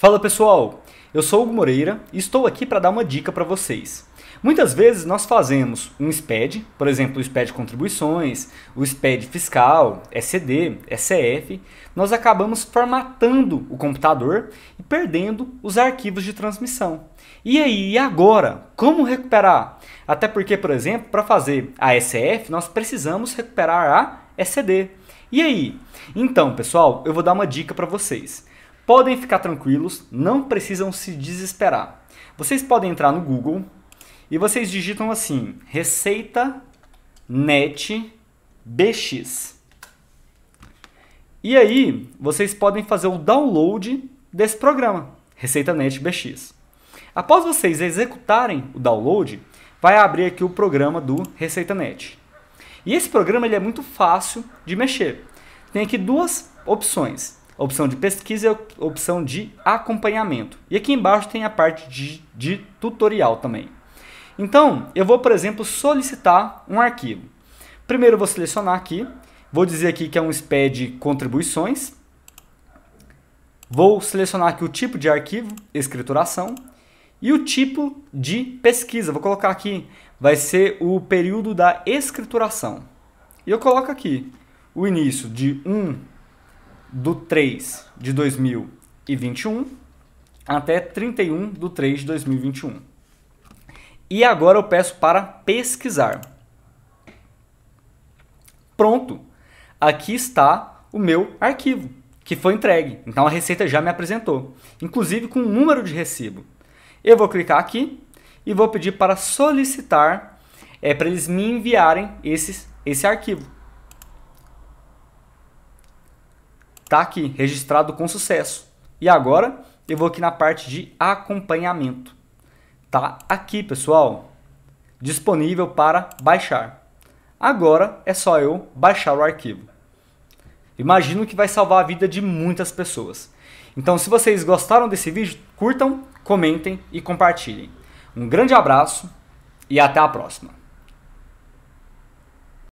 Fala pessoal, eu sou Hugo Moreira e estou aqui para dar uma dica para vocês. Muitas vezes nós fazemos um SPED, por exemplo, o SPED contribuições, o SPED fiscal, SCD, SF, nós acabamos formatando o computador e perdendo os arquivos de transmissão. E aí, e agora? Como recuperar? Até porque, por exemplo, para fazer a SF, nós precisamos recuperar a SCD. E aí? Então, pessoal, eu vou dar uma dica para vocês. Podem ficar tranquilos, não precisam se desesperar. Vocês podem entrar no Google e vocês digitam assim: receita net BX. E aí, vocês podem fazer o download desse programa, Receita Net BX. Após vocês executarem o download, vai abrir aqui o programa do Receita Net. E esse programa ele é muito fácil de mexer. Tem aqui duas opções opção de pesquisa e a opção de acompanhamento. E aqui embaixo tem a parte de, de tutorial também. Então, eu vou, por exemplo, solicitar um arquivo. Primeiro vou selecionar aqui, vou dizer aqui que é um SPED contribuições. Vou selecionar aqui o tipo de arquivo, escrituração, e o tipo de pesquisa. Vou colocar aqui, vai ser o período da escrituração. E eu coloco aqui o início de 1 do 3 de 2021 até 31 de 3 de 2021. E agora eu peço para pesquisar. Pronto. Aqui está o meu arquivo que foi entregue. Então a Receita já me apresentou, inclusive com o número de recibo. Eu vou clicar aqui e vou pedir para solicitar é, para eles me enviarem esses, esse arquivo. Tá aqui, registrado com sucesso. E agora eu vou aqui na parte de acompanhamento. Tá aqui, pessoal. Disponível para baixar. Agora é só eu baixar o arquivo. Imagino que vai salvar a vida de muitas pessoas. Então, se vocês gostaram desse vídeo, curtam, comentem e compartilhem. Um grande abraço e até a próxima!